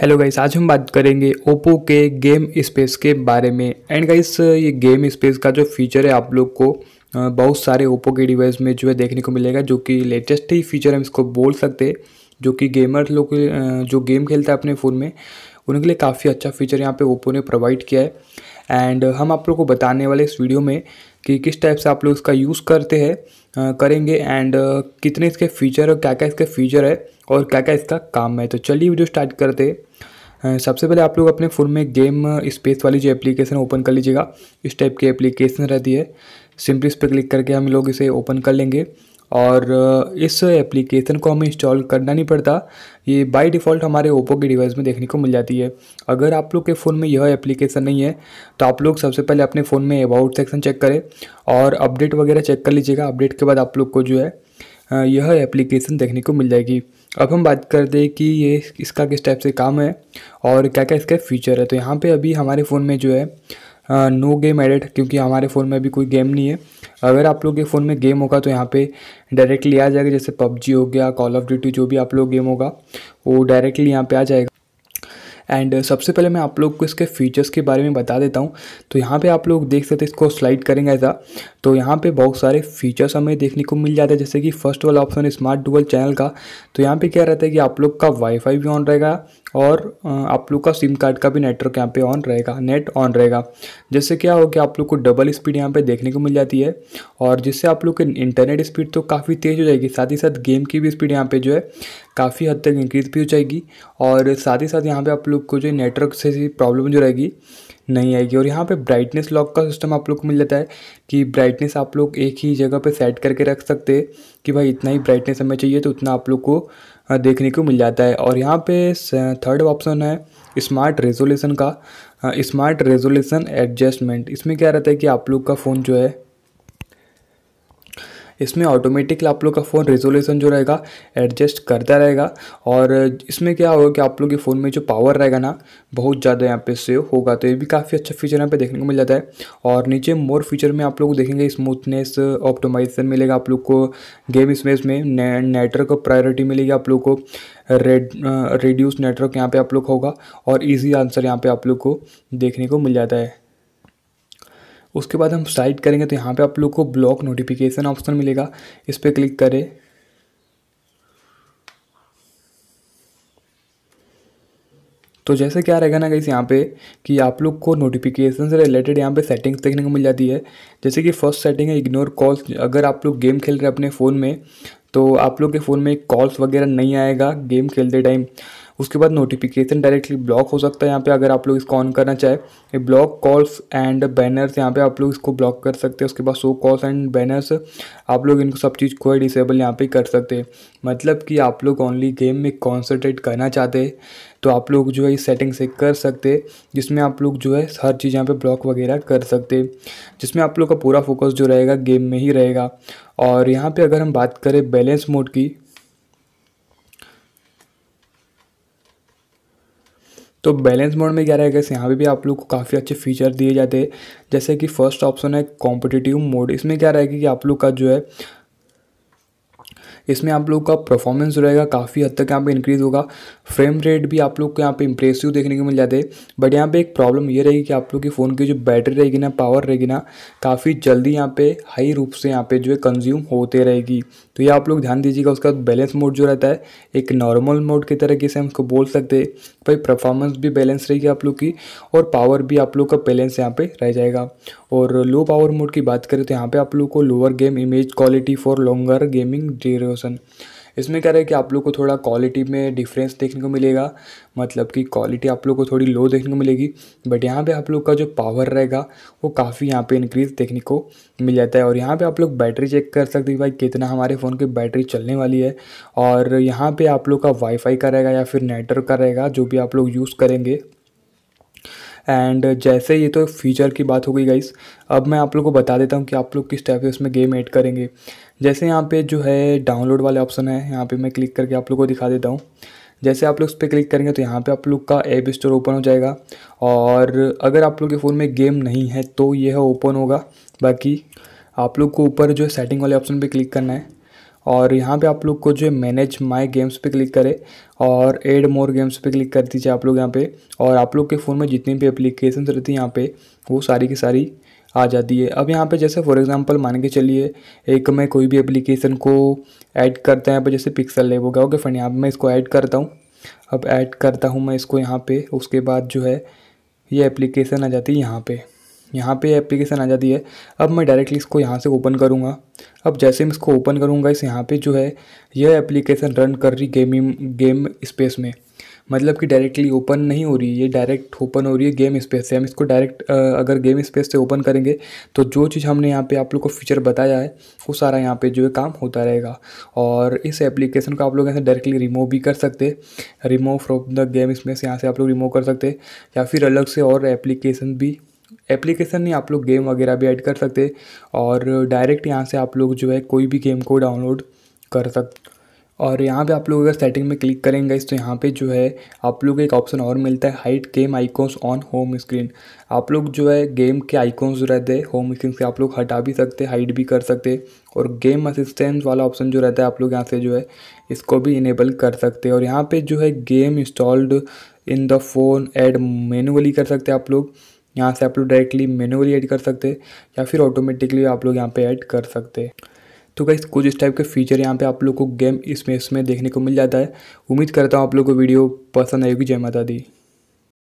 hello guys आज हम बात करेंगे ओप्पो के गेम स्पेस के बारे में एंड गाइस ये गेम स्पेस का जो फीचर है आप लोग को बहुत सारे ओप्पो के डिवाइस में जो है देखने को मिलेगा जो कि लेटेस्ट ही फीचर हम इसको बोल सकते हैं जो कि गेमर लोग जो गेम खेलता है अपने फ़ोन में उनके लिए काफ़ी अच्छा फीचर यहाँ पे ओप्पो ने प्रोवाइड किया है एंड uh, हम आप लोग को बताने वाले इस वीडियो में कि किस टाइप से आप लोग इसका यूज़ करते हैं uh, करेंगे एंड uh, कितने इसके फीचर और क्या क्या इसके फीचर है और क्या क्या इसका काम है तो चलिए वीडियो स्टार्ट करते सबसे पहले आप लोग अपने फ़ोन में गेम स्पेस वाली जो एप्लीकेशन ओपन कर लीजिएगा इस टाइप की एप्लीकेशन रहती है सिंपली इस पर क्लिक करके हम लोग इसे ओपन कर लेंगे और इस एप्लीकेशन को हमें इंस्टॉल करना नहीं पड़ता ये बाय डिफ़ॉल्ट हमारे ओप्पो के डिवाइस में देखने को मिल जाती है अगर आप लोग के फ़ोन में यह एप्लीकेशन नहीं है तो आप लोग सबसे पहले अपने फ़ोन में अबाउट सेक्शन चेक करें और अपडेट वगैरह चेक कर लीजिएगा अपडेट के बाद आप लोग को जो है यह एप्लीकेशन देखने को मिल जाएगी अब हम बात करते हैं कि ये इसका किस टाइप से काम है और क्या क्या इसके फीचर है तो यहाँ पर अभी हमारे फ़ोन में जो है नो गेम एडिट क्योंकि हमारे फ़ोन में अभी कोई गेम नहीं है अगर आप लोग के फ़ोन में गेम होगा तो यहाँ पे डायरेक्टली आ जाएगा जैसे पबजी हो गया कॉल ऑफ ड्यूटी जो भी आप लोग गेम होगा वो डायरेक्टली यहाँ पे आ जाएगा एंड सबसे पहले मैं आप लोग को इसके फीचर्स के बारे में बता देता हूँ तो यहाँ पे आप लोग देख सकते इसको स्लाइड करेंगे ऐसा तो यहाँ पे बहुत सारे फीचर्स हमें देखने को मिल जाते हैं जैसे कि फर्स्ट वाला ऑप्शन स्मार्ट डुअल चैनल का तो यहाँ पे क्या रहता है कि आप लोग का वाईफाई भी ऑन रहेगा और आप लोग का सिम कार्ड का भी नेटवर्क यहाँ पे ऑन रहेगा नेट ऑन रहेगा जिससे क्या हो कि आप लोग को डबल स्पीड यहाँ पे देखने को मिल जाती है और जिससे आप लोग के इंटरनेट स्पीड तो काफ़ी तेज़ हो जाएगी साथ ही साथ गेम की भी स्पीड यहाँ पे जो है काफ़ी हद तक इंक्रीज भी हो जाएगी और साथ ही साथ यहाँ पर आप लोग को जो नेटवर्क से प्रॉब्लम जो रहेगी नहीं आएगी और यहाँ पे ब्राइटनेस लॉक का सिस्टम आप लोग को मिल जाता है कि ब्राइटनेस आप लोग एक ही जगह पे सेट करके रख सकते हैं कि भाई इतना ही ब्राइटनेस हमें चाहिए तो उतना आप लोग को देखने को मिल जाता है और यहाँ पे थर्ड ऑप्शन है स्मार्ट रेजोल्यूशन का स्मार्ट रेजोल्यूशन एडजस्टमेंट इसमें क्या रहता है कि आप लोग का फ़ोन जो है इसमें ऑटोमेटिकली आप लोग का फ़ोन रेजोल्यूशन जो रहेगा एडजस्ट करता रहेगा और इसमें क्या होगा कि आप लोग के फ़ोन में जो पावर रहेगा ना बहुत ज़्यादा यहाँ पे सेव होगा तो ये भी काफ़ी अच्छा फीचर यहाँ पे देखने को मिल जाता है और नीचे मोर फीचर में आप लोग देखेंगे स्मूथनेस ऑप्टोमाइजेशन मिलेगा आप लोग को गेम स्पेस में ने, नेटवर्क प्रायोरिटी मिलेगी आप लोग को रेड रेड्यूस नेटवर्क यहाँ पर आप लोग होगा और ईजी आंसर यहाँ पर आप लोग को देखने को मिल जाता है उसके बाद हम साइड करेंगे तो यहाँ पे आप लोग को ब्लॉक नोटिफिकेशन ऑप्शन मिलेगा इस पर क्लिक करें तो जैसे क्या रहेगा ना गाइस यहाँ पे कि आप लोग को नोटिफिकेशन से रिलेटेड यहाँ पे सेटिंग्स देखने को मिल जाती है जैसे कि फर्स्ट सेटिंग है इग्नोर कॉल्स अगर आप लोग गेम खेल रहे हैं अपने फ़ोन में तो आप लोग के फ़ोन में कॉल्स वगैरह नहीं आएगा गेम खेलते टाइम उसके बाद नोटिफिकेशन डायरेक्टली ब्लॉक हो सकता है यहाँ पे अगर आप लोग इसको ऑन करना चाहे ब्लॉक कॉल्स एंड बैनर्स यहाँ पे आप लोग इसको ब्लॉक कर सकते हैं उसके बाद शो कॉल्स एंड बैनर्स आप लोग इनको सब चीज़ को डिसेबल यहाँ पे कर सकते हैं मतलब कि आप लोग ओनली गेम में कॉन्सनट्रेट करना चाहते हैं तो आप लोग जो है इस सेटिंग से कर सकते जिसमें आप लोग जो है हर चीज़ यहाँ पे ब्लॉक वगैरह कर सकते जिसमें आप लोग का पूरा फोकस जो रहेगा गेम में ही रहेगा और यहाँ पे अगर हम बात करें बैलेंस मोड की तो बैलेंस मोड में क्या रहेगा यहाँ पर भी आप लोग को काफ़ी अच्छे फीचर दिए जाते हैं जैसे कि फर्स्ट ऑप्शन है कॉम्पिटिटिव मोड इसमें क्या रहेगा कि आप लोग का जो है इसमें आप लोग का परफॉर्मेंस जो रहेगा काफ़ी हद तक यहाँ पे इंक्रीज़ होगा फ्रेम रेट भी आप लोग को यहाँ पे इंप्रेसिव देखने को मिल जाते हैं बट यहाँ पे एक प्रॉब्लम ये रहेगी कि आप लोग के फ़ोन की जो बैटरी रहेगी ना पावर रहेगी ना काफ़ी जल्दी यहाँ पे हाई रूप से यहाँ पे जो है कंज्यूम होते रहेगी तो ये आप लोग ध्यान दीजिएगा उसका बैलेंस मोड जो रहता है एक नॉर्मल मोड की तरीके से हम उसको बोल सकते भाई परफॉर्मेंस भी बैलेंस रहेगी आप लोग की और पावर भी आप लोग का बैलेंस यहाँ पर रह जाएगा और लो पावर मोड की बात करें तो यहाँ पर आप लोग को lower game image quality for longer gaming रोशन इसमें कह रहे हैं कि आप लोग को थोड़ा क्वालिटी में डिफरेंस देखने को मिलेगा मतलब कि क्वालिटी आप लोग को थोड़ी लो देखने को मिलेगी बट यहाँ पे आप लोग का जो पावर रहेगा वो काफ़ी यहाँ पे इंक्रीज देखने को मिल जाता है और यहाँ पे आप लोग बैटरी चेक कर सकते हैं भाई कितना हमारे फ़ोन की बैटरी चलने वाली है और यहाँ पर आप लोग का वाईफाई का रहेगा या फिर नेटवर्क का रहेगा जो भी आप लोग यूज़ करेंगे एंड जैसे ये तो फीचर की बात हो गई गाइस अब मैं आप लोग को बता देता हूँ कि आप लोग किस टाइप से उसमें गेम ऐड करेंगे जैसे यहाँ पे जो है डाउनलोड वाले ऑप्शन है यहाँ पे मैं क्लिक करके आप लोग को दिखा देता हूँ जैसे आप लोग इस पर क्लिक करेंगे तो यहाँ पे आप लोग का ऐप स्टोर ओपन हो जाएगा और अगर आप लोग के फ़ोन में गेम नहीं है तो यह ओपन होगा बाकी आप लोग को ऊपर जो है सेटिंग वाले ऑप्शन पर क्लिक करना है और यहाँ पे आप लोग को जो है मैनेज माई गेम्स पे क्लिक करें और एड मोर गेम्स पे क्लिक कर दीजिए आप लोग यहाँ पे और आप लोग के फ़ोन में जितनी भी एप्लीकेशन रहती हैं यहाँ पे वो सारी की सारी आ जाती है अब यहाँ पे जैसे फॉर एग्जांपल मान के चलिए एक मैं कोई भी एप्लीकेशन को ऐड करता है यहाँ पर जैसे पिक्सल हो गया ओके फ्रेंड यहाँ पर मैं इसको ऐड करता हूँ अब ऐड करता हूँ मैं इसको यहाँ पे उसके बाद जो है ये एप्लीकेशन आ जाती है यहाँ पर यहाँ पे एप्लीकेशन आ जाती है अब मैं डायरेक्टली इसको यहाँ से ओपन करूँगा अब जैसे मैं इसको ओपन करूँगा इस यहाँ पे जो है यह एप्लीकेशन रन कर रही गेमिंग गेम स्पेस में मतलब कि डायरेक्टली ओपन नहीं हो रही है ये डायरेक्ट ओपन हो रही है गेम स्पेस से हम इसको डायरेक्ट अगर गेम स्पेस से ओपन करेंगे तो जो चीज़ हमने यहाँ पे आप लोग को फीचर बताया है वो सारा यहाँ पे जो है काम होता रहेगा और इस एप्लीकेशन को आप लोग ऐसे डायरेक्टली रिमूव भी कर सकते remove from the game space यहाँ से आप लोग रिमूव कर सकते या फिर अलग से और एप्लीकेशन भी एप्लीकेशन नहीं आप लोग गेम वगैरह भी ऐड कर सकते और डायरेक्ट यहाँ से आप लोग जो है कोई भी गेम को डाउनलोड कर सकते और यहाँ पे आप लोग अगर सेटिंग में क्लिक करेंगे तो यहाँ पे जो है आप लोग एक ऑप्शन और मिलता है hide game icons on home screen आप लोग जो है गेम के आइकॉन्स रहते हैं होम स्क्रीन से आप लोग हटा भी सकते हाइड भी कर सकते और गेम असिस्टेंस वाला ऑप्शन जो रहता है आप लोग यहाँ से जो है इसको भी इनेबल कर सकते और यहाँ पर जो है game installed in the phone add manually कर सकते आप लोग यहाँ से आप लोग डायरेक्टली मैनुअली एड कर सकते या फिर ऑटोमेटिकली आप लोग यहाँ पर ऐड कर सकते हैं तो गाइस कुछ इस टाइप के फीचर यहाँ पे आप लोग को गेम इसमें इसमें देखने को मिल जाता है उम्मीद करता हूँ आप लोग को वीडियो पसंद आएगी जय माता दी